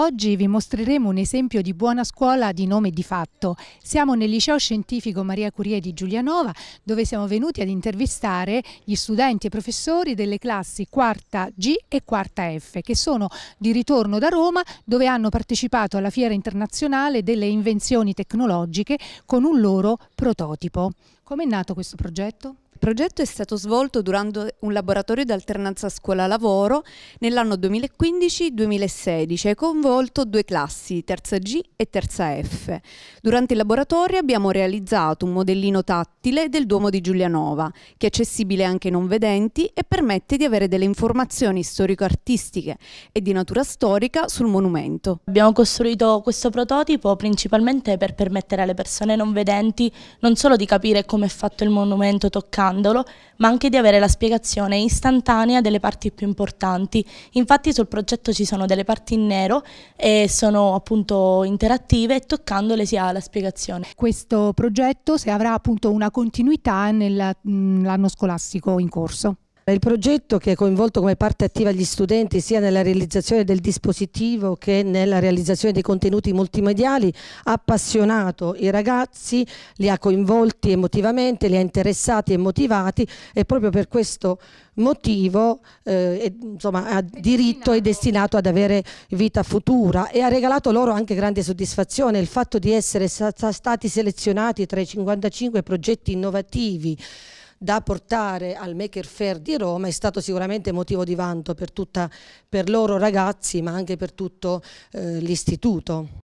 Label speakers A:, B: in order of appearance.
A: Oggi vi mostreremo un esempio di buona scuola di nome di fatto. Siamo nel liceo scientifico Maria Curie di Giulianova dove siamo venuti ad intervistare gli studenti e professori delle classi quarta G e quarta F che sono di ritorno da Roma dove hanno partecipato alla fiera internazionale delle invenzioni tecnologiche con un loro prototipo. Come è nato questo progetto? Il progetto è stato svolto durante
B: un laboratorio di alternanza scuola-lavoro nell'anno 2015-2016 e coinvolto due classi, terza G e terza F. Durante il laboratorio abbiamo realizzato un modellino tattile del Duomo di Giulianova, che è accessibile anche ai non vedenti
C: e permette di avere delle informazioni storico-artistiche e di natura storica sul monumento. Abbiamo costruito questo prototipo principalmente per permettere alle persone non vedenti non solo di capire come è fatto il monumento toccando, scandalo, ma anche di avere la spiegazione istantanea delle parti più importanti. Infatti sul progetto ci sono delle parti in nero e sono appunto interattive e toccandole si ha la spiegazione. Questo progetto se avrà appunto una continuità nell'anno mm, scolastico in corso.
D: Il progetto che ha coinvolto come parte attiva gli studenti sia nella realizzazione del dispositivo che nella realizzazione dei contenuti multimediali ha appassionato i ragazzi, li ha coinvolti emotivamente, li ha interessati e motivati e proprio per questo motivo eh, è, insomma, ha diritto e destinato ad avere vita futura e ha regalato loro anche grande soddisfazione il fatto di essere stati selezionati tra i 55 progetti innovativi da portare al Maker Fair di Roma è stato sicuramente motivo di vanto per, tutta, per loro ragazzi ma anche per tutto eh, l'istituto.